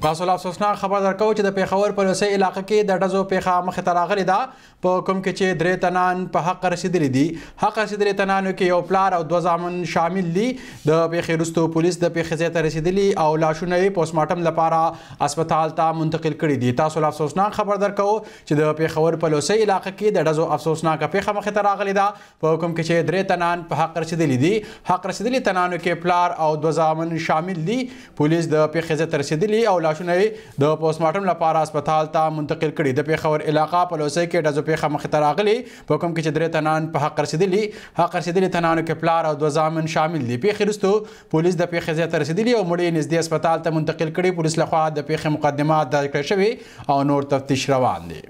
تاسو لا افسوسناک خبر درکو چې د پیښور په لسې علاقې کې د ډزو پیښه مخ ته راغلې ده په کوم کې چې درې تنان په حق رسیدلې دي حق رسیدلې تنانو کې یو پلار او دوه ځامن شامل دي د پیښې وروسته پولیس د پیښې ځای ته رسیدلې او لاشونه یې پوسټمارټم لپاره هسپتال ته منتقل کړي دي تاسو لا افسوسناک خبر درکو چې د پیښور په لسې علاقې کې د ډزو افسوسناک پیښه مخ ته راغلې ده په کوم کې چې درې تنان په حق رسیدلې دي حق رسیدلې تنانو کې پلار او دوه ځامن شامل دي پولیس د پیښې ځای ته رسیدلې او لاشونه د پوسټمارټم لپاره هسپتال ته منتقل کړي د پیښور علاقہ په لوسی کې دزو پیښه مخته راغلي په کوم کې چې درې تنان په حق رسیدلی حق رسیدلی تنانو کې پلار او دوه ځامن شامل دي پیښه رسو پولیس د پیښه ځای ته رسیدلی او مړې نږدې هسپتال ته منتقل کړي پولیس لخوا د پیښه مقدمات درکړل شوی او نور تفتیش روان دي